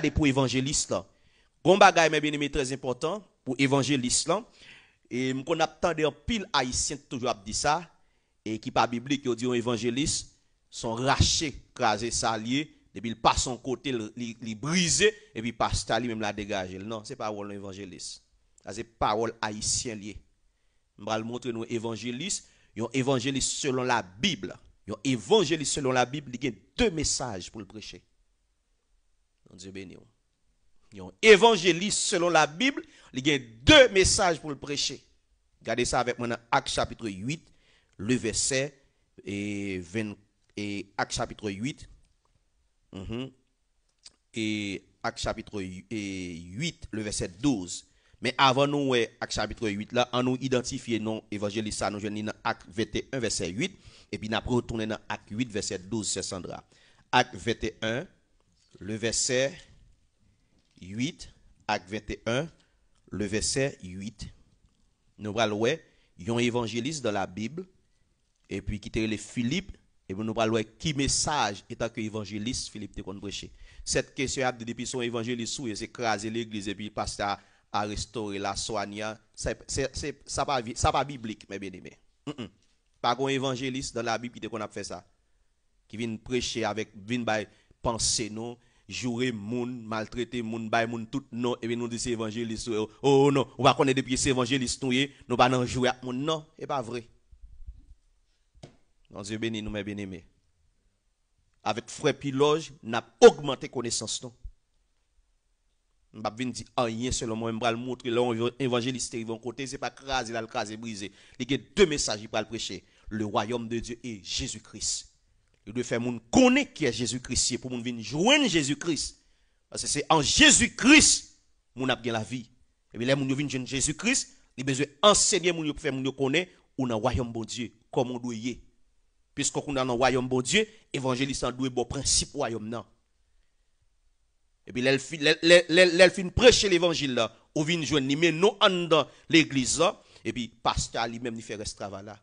des pour évangéliste Bon bagay, mes bien-aimés, très important pour évangéliste là. Et qu'on attend des pile haïtien toujours à dire ça. Et qui pas biblique, qui dit un évangéliste, sont rachés, crasés, saliés. Depuis il passe son côté, il brisé. Et puis pasteur lui-même la dégagé. Non, c'est pas parole évangéliste. C'est parole haïtien liée. Je vais montrer nous évangélistes. Ils évangéliste selon la Bible. Ils évangéliste selon la Bible. Il y a deux messages pour le prêcher. Dieu évangéliste selon la Bible, il y a deux messages pour le prêcher. Regardez ça avec moi dans Acte chapitre 8, le verset et, 20, et Acte chapitre 8. Mhm. Et Acte chapitre 8, le verset 12. Mais avant nous, Acte chapitre 8, là, on nous identifie non évangéliste, ça nous venons dans Acte 21, verset 8. Et puis, après, retourner dans Acte 8, verset 12, c'est Sandra. Acte 21, le verset 8 acte 21, le verset 8. Nous allons il y évangéliste dans la Bible, et puis qui était le Philippe, et puis nous parlons qui message étant que évangéliste Philippe te prêcher. Cette question a depuis son évangéliste ou écrasé l'église et puis passe à, à restaurer la soignée, ça ça pas biblique mes bien-aimés. Pas un évangéliste dans la Bible qui te qu'on a fait ça. Qui vient prêcher avec vient bah, penser nous jouer moun, maltraiter moun, bay moun tout non, et bien nous disons évangéliste, oh, oh, non, on va connaître depuis c'est évangéliste, nous eh. nous pas non jouer avec moun, non, et pas vrai. Dieu béni, nous mes bien-aimés. Avec frais Piloge, n'a augmenté connaissance, non. on va venir dire ah, rien selon moi, je le montrer l'évangéliste, ils vont côté, c'est pas craser, a le craser, briser. Il y a deux messages, il va prêcher. Le royaume de Dieu et Jésus-Christ. Il doit faire moun connaître qui est Jésus-Christ pour moun venir joindre Jésus-Christ. Parce que c'est en Jésus-Christ moun a la vie. Et bien là moun vient joindre Jésus-Christ, il besoin enseigner pour faire moun connaître ou dans royaume de Dieu Comme on doit y Puisqu'on dans le royaume de Dieu, l'évangéliste doit bon principe royaume non. Et puis l'elfine prêche l'évangile là, ou vient joindre mais non dans l'église et puis pasteur lui-même il fait ce travail là.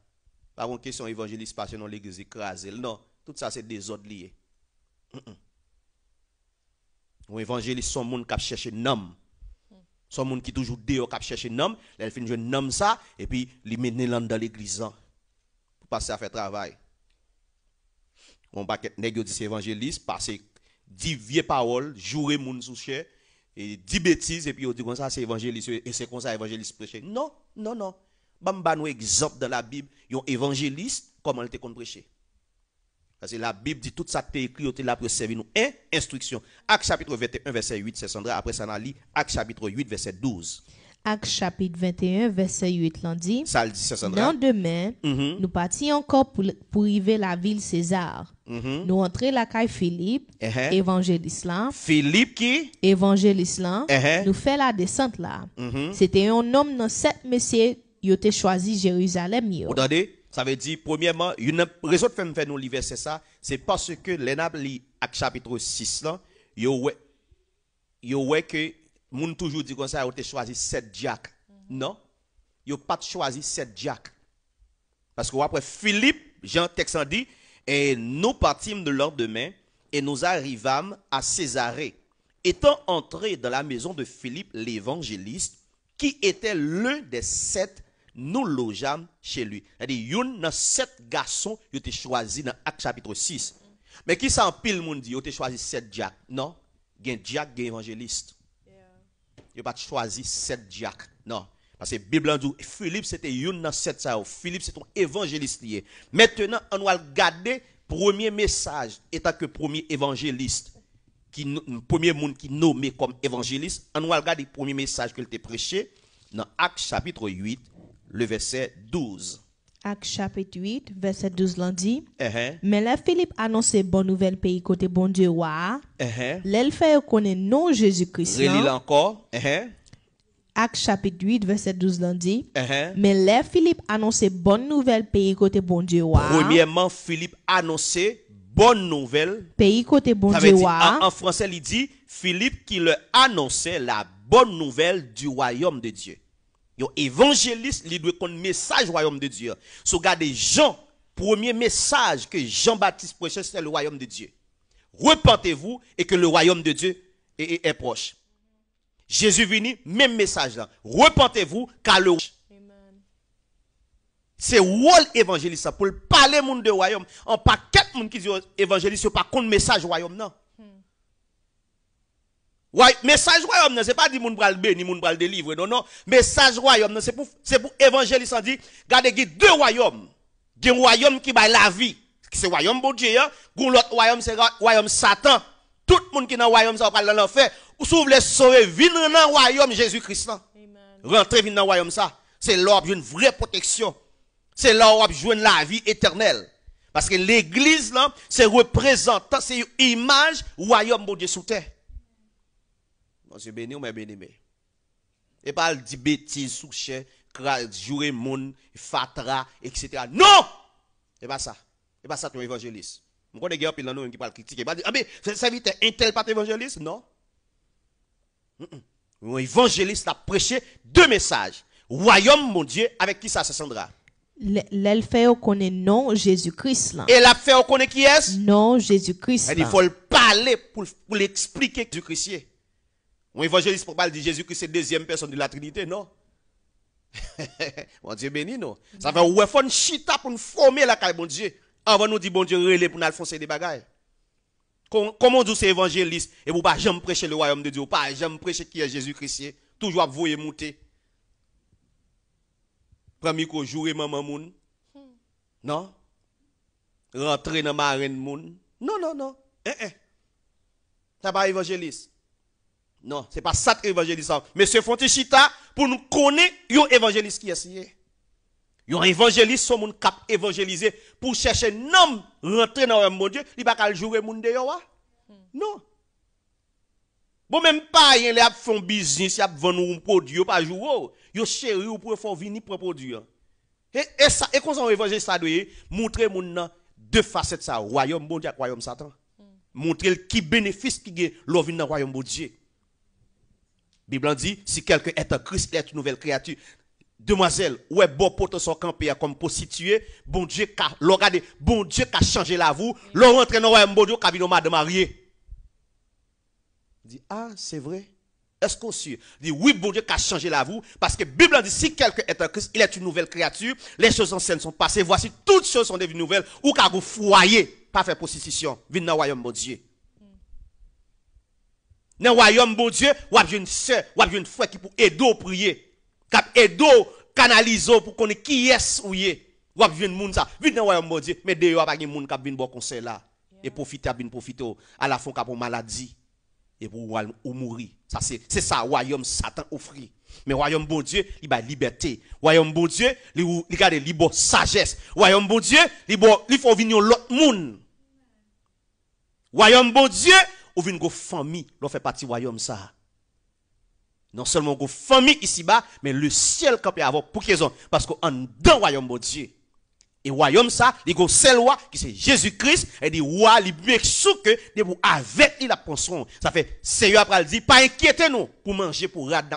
Par contre, question évangéliste passe dans l'église écrasée, non tout ça c'est des autres liés. Mm -mm. Ou évangéliste son monde qui cherche un homme. Son monde qui toujours dehors qui cherche un homme, elle finit un homme ça et puis il mène dans l'église hein, pour passer à faire travail. On va nèg dit évangéliste passer 10 vieilles paroles, jouer gens sous chair et 10 bêtises et puis on dit comme ça c'est évangéliste et c'est comme ça évangéliste prêche. Non, non non. Bamba nous exemple dans la Bible, un évangéliste comment il te prêcher. Parce la Bible dit tout ça es écrit, là pour servir nous. Hein? instruction. Acte chapitre 21, verset 8, c'est Sandra. Après ça, on lit Acte chapitre 8, verset 12. Acte chapitre 21, verset 8, l'on dit. Ça le dit, c'est Sandra. Mm-hmm. nous partions encore pour, pour arriver la ville César. Mm-hmm. Nous entrons la caille Philippe, uh-huh. évangéliste là. Philippe qui? Évangéliste là. Uh-huh. Nous fait la descente là. Mm-hmm. C'était un homme dans sept messieurs, qui été choisi Jérusalem. Vous entendez? Ça veut dire, premièrement, une raison de faire nous livrer, c'est ça, c'est parce que l'énable à chapitre 6 là, yo ouais, que, moun toujours dit comme ça, ont choisi 7 diacres. Mm-hmm. Non, yo pas choisi 7 diacres. Parce que après Philippe, Jean Texan dit, et nous partîmes le lendemain, et nous arrivâmes à Césarée. Étant entrés dans la maison de Philippe l'évangéliste, qui était l'un des sept nous logeâmes chez lui. C'est-à-dire, il y a sept garçons qui ont été choisis dans Acte chapitre 6. Mais qui s'en pile, monde dit, ils ont choisi sept diacres. Non, il y a diacre, il y a pas choisi sept jack Non. Parce que la Bible dit, Philippe c'était une dans sept ça. Philippe c'est un évangéliste lié. Maintenant, on va regarder premier message étant que premier évangéliste qui premier monde qui nommé comme évangéliste, on va regarder le premier message qu'il a prêché dans Acte chapitre 8 le verset 12. Acte chapitre 8, verset 12 lundi. Uh-huh. Mais là, Philippe annonçait bonne nouvelle pays côté bon Dieu uh-huh. connaît non Jésus-Christ. Relis encore. Uh-huh. Acte chapitre 8, verset 12 lundi. Mais là, Philippe annonçait bonne nouvelle pays côté bon Dieu Premièrement, Philippe annonçait bonne nouvelle. Pays côté bon Dieu En, en français, il dit Philippe qui leur annonçait la bonne nouvelle du royaume de Dieu. Yon évangéliste, li doit connaître message royaume de Dieu. Si vous Jean, premier message que Jean-Baptiste prêchait, c'est le royaume de Dieu. Repentez-vous et que le royaume de Dieu est, proche. Jésus venu, même message là. Repentez-vous car le c'est rôle évangéliste pour parler monde de royaume. En paquet quatre monde qui dit évangéliste, pas contre message royaume non. Ouais, message royaume, ce n'est pas dit moun pral béni, moun pral délivre. Non, non. Message royaume, c'est pour, c'est pour évangéliste. On dit, regardez, deux royaumes. Il y a un royaume qui bat la vie. C'est le royaume bon Dieu. hein. l'autre royaume, c'est le royaume Satan. Tout le monde qui est dans le royaume, ça va dans l'enfer. Ou s'ouvre vous voulez sauver, venez dans le royaume Jésus-Christ. Hein. Rentrez, dans le royaume ça. C'est là où une vraie protection. C'est là où la vie éternelle. Parce que l'église, là, c'est représentant, c'est une image royaume bon Dieu sous terre. Monsieur béni ou mais bien aimé. Et pas dit bêtises, souche, jouer moun, fatra, etc. Non! Et pas ça. Et pas ça ton évangéliste. Je ne guère pile dans nous qui parle critique. Pas dire, ah mais, ça vite, un tel pas évangéliste? Non. Un évangéliste a prêché deux messages. Royaume, mon Dieu, avec qui ça se sendra? L'elle fait connaît non Jésus-Christ Et la fait connaît qui est? Non Jésus-Christ. Il faut le parler pour, pour l'expliquer du Christ. Un évangéliste pour parler de Jésus-Christ, c'est deuxième personne de la Trinité, non? Bon Dieu béni, non? Ça fait ouais, une chita pour nous former la caille, bon Dieu. Avant nous dire, bon Dieu, relais pour nous foncer des bagailles. Comment dit c'est évangéliste? Et vous pas jamais prêcher le royaume de Dieu, pas jamais prêcher qui est Jésus-Christ, toujours à vous et monter. Premier jour et maman moun. Non? Rentrer dans ma marine moun. Non, non, non. Eh, eh. Ça pas évangéliste. Non, ce n'est pas ça que l'évangéliste Mais ce font chita pour nous connaître un évangéliste qui est ici. Un évangéliste, c'est un cap évangélisé pour chercher un homme rentrer dans le monde Dieu. Il ne a pas jouer le monde Non. Bon, même pas, il y a un business, il y a un produit, pas jouer. Il y a oh. chéri ou pour faire venir pour produit. Hein. Et, ça, et quand on évangéliste, ça doit montrer deux facettes, ça, royaume de Dieu, royaume Satan. Hmm. Montrer qui bénéfice qui est dans le royaume de Dieu. Bible dit, si quelqu'un est un Christ, il est une nouvelle créature. Demoiselle, est beau pote son campé comme prostitué, bon Dieu la regardez, bon Dieu qui a changé la vous, l'on rentre dans un bon Dieu qui marié Il Dit, ah, c'est vrai. Est-ce qu'on suit? Dit, oui, bon Dieu qui a changé la vous, parce que Bible dit, si quelqu'un est un Christ, il est une nouvelle créature, les choses anciennes sont passées, voici, toutes choses sont devenues nouvelles, ou car vous foyer, pas faire prostitution, venez dans le royaume de Dieu. Dans le royaume de Dieu, ou a une sœur, y a une frère qui pour aider prier. Qui aider canaliser pour connaître qui est ou est. y a une monde ça. Vite dans le royaume bon Dieu, mais d'ailleurs, a une moun qui vient bon conseil là. Et profiter, bien profiter à la fin pour maladie et pour mourir. Ça c'est c'est ça royaume Satan offrit. Mais royaume de Dieu, il y a liberté. Royaume de Dieu, il y a une sagesse. Royaume de Dieu, il faut venir l'autre monde. Royaume de Dieu, ou une go famille, l'on fait partie royaume ça. Non seulement go famille ici-bas, mais le ciel campé avant pour qu'ils ont parce qu'on dans royaume de Dieu. Et royaume ça, il go seul roi qui c'est Jésus-Christ et dit roi il bien sous que de avec il la pension. Ça fait Seigneur après dit pas inquiétez nous pour manger pour rad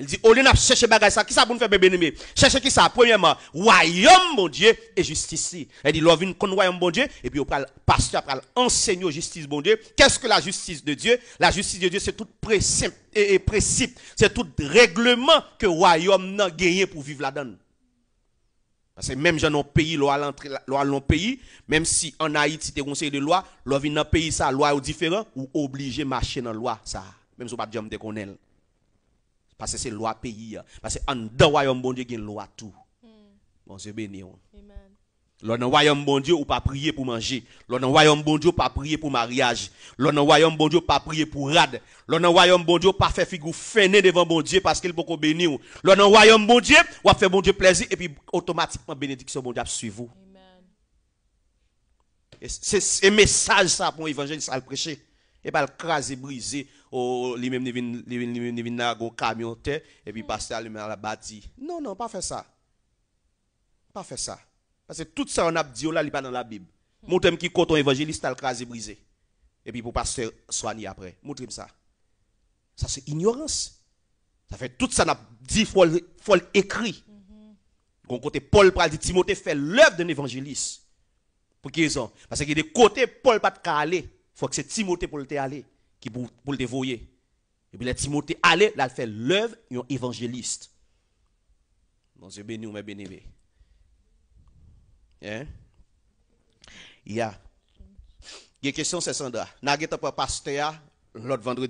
il dit, au lieu de chercher bagage ça, qui ça pour nous faire bébé aimé Chercher qui ça? Premièrement, royaume, mon Dieu, et justice. Il dit, l'on vient qu'on royaume, mon Dieu, et puis on parle, pasteur, parle, enseigner aux justice, bon Dieu. Qu'est-ce que la justice de Dieu? La justice de Dieu, c'est tout principe, et, principe, c'est tout règlement que royaume n'a gagné pour vivre la donne. Parce que même dans un pays, loi dans pays, même si en Haïti, tu conseil de loi, loi vient dans pays, ça, loi est différent, ou obligé marcher dans la loi, ça. Même si on pas de connaître. Parce que c'est loi pays. Hein. Parce que en dans royaume bon Dieu, il y a une loi tout. Hmm. Bon Dieu béni. L'on dans royaume bon Dieu, ou pas prier pour manger. L'on dans royaume bon Dieu, pas prier pour mariage. L'on dans royaume bon Dieu, pas prier pour rad. L'on dans royaume bon Dieu, pas faire figure fainé devant bon Dieu parce qu'il beaucoup béni. L'on dans royaume bon Dieu, ou faire bon Dieu plaisir et puis automatiquement bénédiction bon Dieu suit vous. C'est un message ça pour l'évangile, ça le prêcher. Et pas le craser, briser, oh, lui-même, ne vient un camion terre, et puis le mm. pasteur lui même la bâti, Non, non, pas faire ça. Pas faire ça. Parce que tout ça, on a dit, oh, là, il pas dans la Bible. Mm. Montre-moi qui un évangéliste, à le craser, briser. Et puis pour pas se soigner après. Montre-moi ça. Ça, c'est ignorance. Ça fait tout ça, on a dit, il faut, faut écrit. Mm-hmm. côté Paul dit Timothée fait l'œuvre d'un évangéliste. Pour qui raison Parce que de côté, Paul pas de aller faut que c'est Timothée pour le aller, qui pour, le dévoyer. Et puis, le Timothée allait, là, fait l'œuvre, un évangéliste. Bon c'est béni, ou m'a béni. Hein? Il y a. Il question, c'est Sandra. N'a pas pasteur, l'autre vendredi.